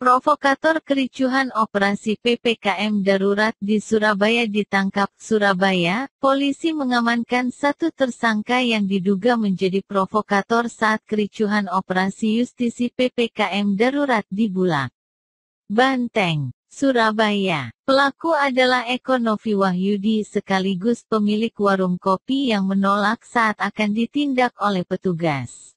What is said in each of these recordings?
Provokator kericuhan operasi PPKM darurat di Surabaya ditangkap. Surabaya, polisi mengamankan satu tersangka yang diduga menjadi provokator saat kericuhan operasi justisi PPKM darurat di Bulak. Banteng, Surabaya. Pelaku adalah Eko Novi Wahyudi sekaligus pemilik warung kopi yang menolak saat akan ditindak oleh petugas.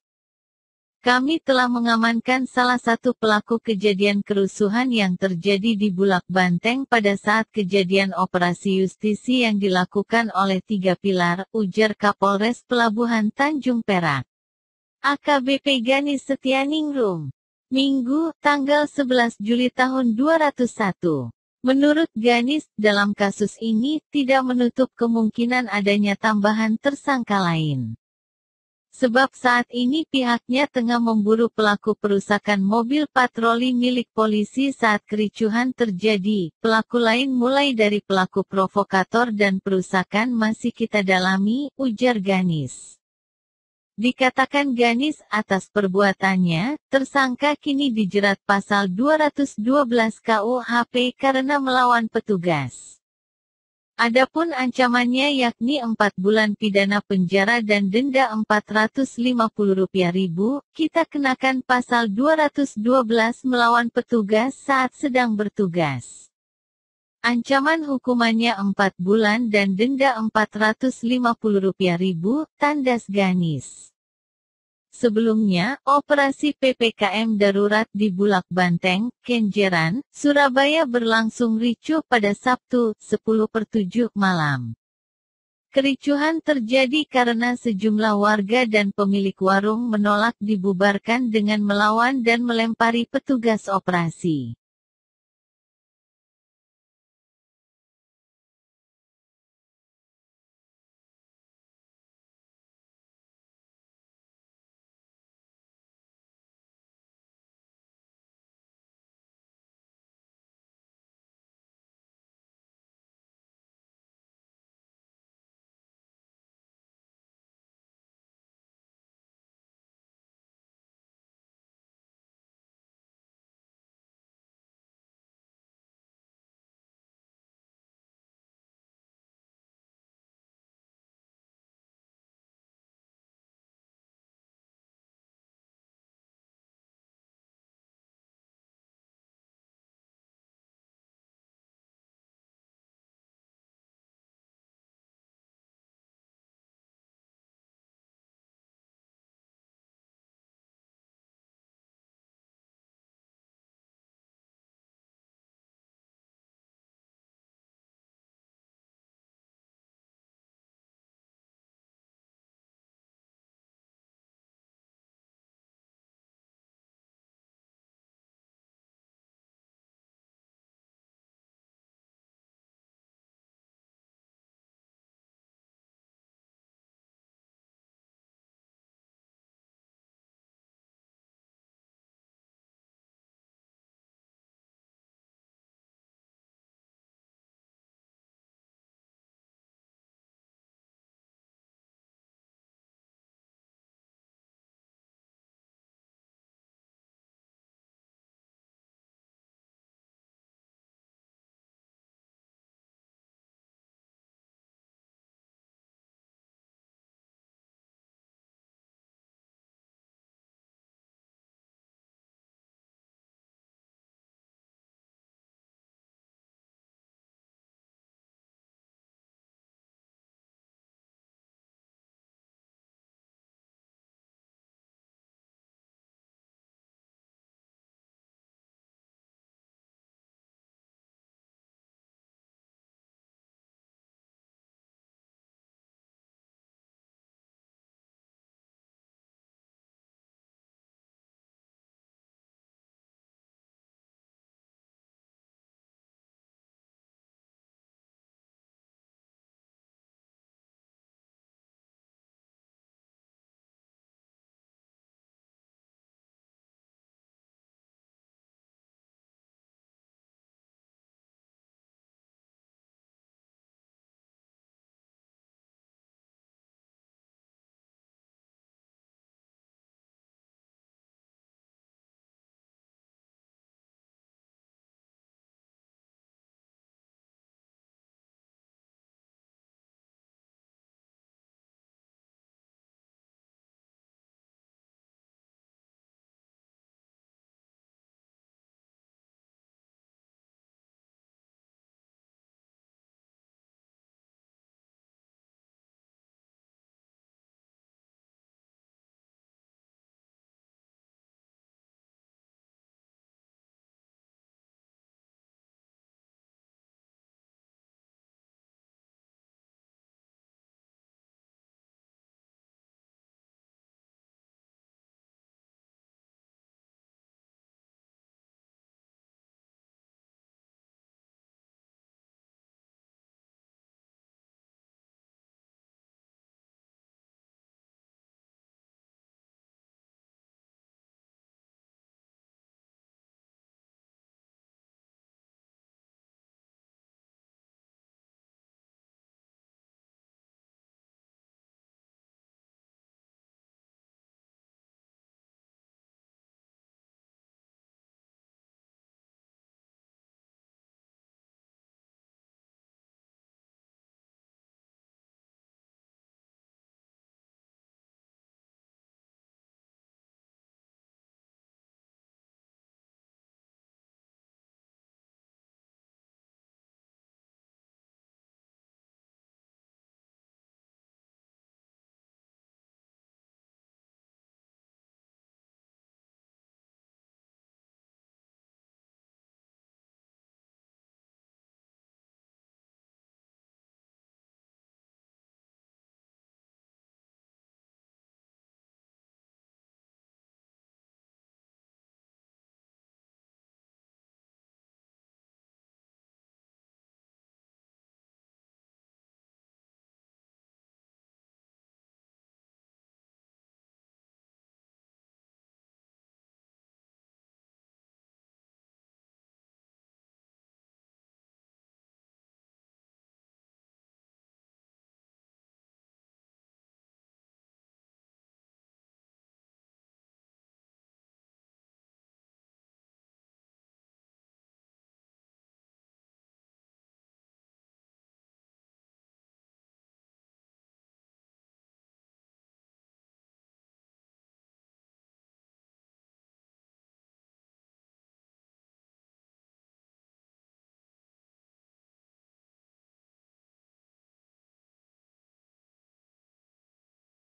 Kami telah mengamankan salah satu pelaku kejadian kerusuhan yang terjadi di Bulak Banteng pada saat kejadian operasi justisi yang dilakukan oleh tiga pilar, ujar Kapolres Pelabuhan Tanjung Perak. AKBP Gani Setianingrum. Minggu, tanggal 11 Juli tahun 2001. Menurut Ganis, dalam kasus ini tidak menutup kemungkinan adanya tambahan tersangka lain. Sebab saat ini pihaknya tengah memburu pelaku perusakan mobil patroli milik polisi saat kericuhan terjadi. Pelaku lain mulai dari pelaku provokator dan perusakan masih kita dalami, ujar Ganis. Dikatakan Ganis atas perbuatannya, tersangka kini dijerat pasal 212 KUHP karena melawan petugas. Adapun ancamannya yakni 4 bulan pidana penjara dan denda Rp450.000, kita kenakan pasal 212 melawan petugas saat sedang bertugas. Ancaman hukumannya 4 bulan dan denda Rp450.000, tandas ganis. Sebelumnya, operasi PPKM darurat di Bulak Banteng, Kenjeran, Surabaya berlangsung ricuh pada Sabtu, 10 per 7 malam. Kericuhan terjadi karena sejumlah warga dan pemilik warung menolak dibubarkan dengan melawan dan melempari petugas operasi.